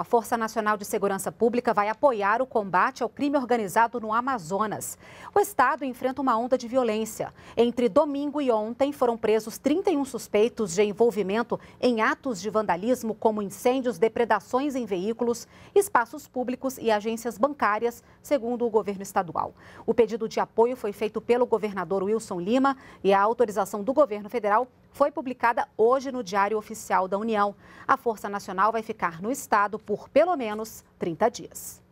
A Força Nacional de Segurança Pública vai apoiar o combate ao crime organizado no Amazonas. O estado enfrenta uma onda de violência. Entre domingo e ontem foram presos 31 suspeitos de envolvimento em atos de vandalismo, como incêndios, depredações em veículos, espaços públicos e agências bancárias, segundo o governo estadual. O pedido de apoio foi feito pelo governador Wilson Lima e a autorização do governo federal foi publicada hoje no Diário Oficial da União. A Força Nacional vai ficar no estado por pelo menos 30 dias.